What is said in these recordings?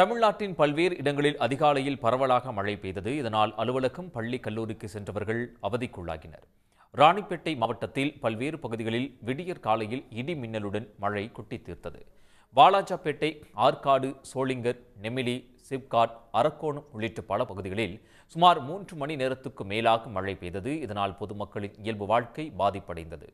தமிழ்நாட்டின் பல்வேறு இடங்களில் அதிகாலையில் பரவலாக மழை பெய்தது இதனால் அலுவலகம் பள்ளி கல்லூரிக்கு சென்றவர்கள் அவதிக்குள்ளாகினர் ராணிப்பேட்டை மாவட்டத்தில் பல்வேறு பகுதிகளில் விடியற் காலையில் இடி மின்னலுடன் மழை கொட்டி தீர்த்தது வாலாஜாப்பேட்டை ஆற்காடு சோளிங்கர் நெமிலி சிப்காட் அரக்கோணம் உள்ளிட்ட பல பகுதிகளில் சுமார் மூன்று மணி நேரத்துக்கு மேலாக மழை பெய்தது இதனால் பொதுமக்களின் இயல்பு வாழ்க்கை பாதிப்படைந்தது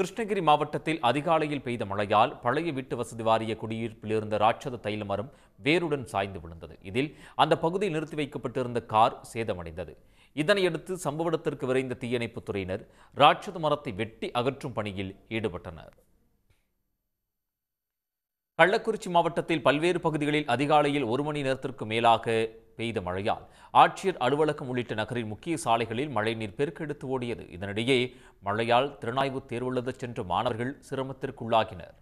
கிருஷ்ணகிரி மாவட்டத்தில் அதிகாலையில் பெய்த மழையால் பழைய வீட்டு வசதி வாரிய குடியிருப்பில் இருந்த ராட்சத தைல மரம் வேருடன் சாய்ந்து விழுந்தது இதில் அந்த பகுதியில் நிறுத்தி வைக்கப்பட்டிருந்த கார் சேதமடைந்தது இதனையடுத்து சம்பவ இடத்திற்கு விரைந்த தீயணைப்புத் துறையினர் ராட்சத மரத்தை வெட்டி அகற்றும் பணியில் ஈடுபட்டனர் கள்ளக்குறிச்சி மாவட்டத்தில் பல்வேறு பகுதிகளில் அதிகாலையில் ஒரு மணி நேரத்திற்கு மேலாக பெய்த மழையால் ஆட்சியர் அலுவலகம் உள்ளிட்ட நகரின் முக்கிய சாலைகளில் மழைநீர் பெருக்கெடுத்து ஓடியது இதனிடையே மழையால் திறனாய்வு தேர்வெழுதச் சென்ற மாணவர்கள் சிரமத்திற்குள்ளாகினர்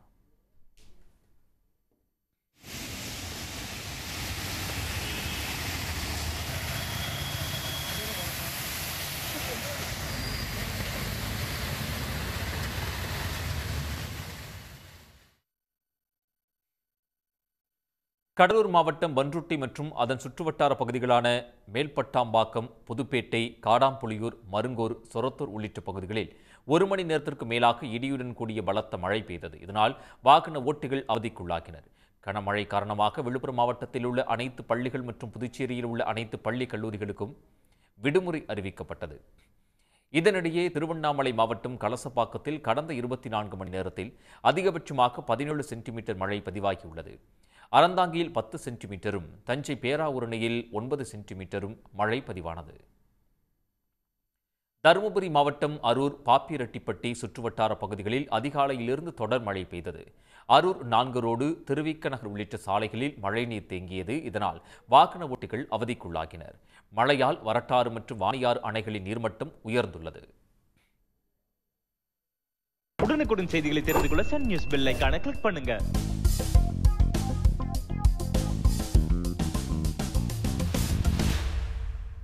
கடலூர் மாவட்டம் பன்ருட்டி மற்றும் அதன் சுற்றுவட்டார பகுதிகளான மேல்பட்டாம்பாக்கம் புதுப்பேட்டை காடாம்புலியூர் மருங்கூர் சொரத்தூர் உள்ளிட்ட பகுதிகளில் ஒரு மணி நேரத்திற்கு மேலாக இடியுடன் கூடிய பலத்த மழை பெய்தது இதனால் வாகன ஓட்டிகள் அவதிக்குள்ளாகினர் கனமழை காரணமாக விழுப்புரம் மாவட்டத்தில் உள்ள அனைத்து பள்ளிகள் மற்றும் புதுச்சேரியில் உள்ள அனைத்து பள்ளி கல்லூரிகளுக்கும் விடுமுறை அறிவிக்கப்பட்டது இதனிடையே திருவண்ணாமலை மாவட்டம் கலசப்பாக்கத்தில் கடந்த இருபத்தி நான்கு மணி நேரத்தில் அதிகபட்சமாக பதினேழு சென்டிமீட்டர் மழை பதிவாகியுள்ளது அறந்தாங்கியில் பத்து சென்டிமீட்டரும் தஞ்சை பேராவூரணியில் ஒன்பது சென்டிமீட்டரும் மழை பதிவானது தருமபுரி மாவட்டம் அரூர் பாப்பிரெட்டிப்பட்டி சுற்றுவட்டார பகுதிகளில் அதிகாலையிலிருந்து தொடர் மழை பெய்தது அரூர் நான்கு ரோடு திருவிக்க நகர் உள்ளிட்ட சாலைகளில் மழைநீர் தேங்கியது இதனால் வாகன ஓட்டிகள் அவதிக்குள்ளாகினர் மழையால் வரட்டாறு மற்றும் வாணியாறு அணைகளின் நீர்மட்டம் உயர்ந்துள்ளது உடனுக்குடன் செய்திகளை தெரிந்து கொள்ள சன் நியூஸ் பெல்லைக்கான கிளிக் பண்ணுங்க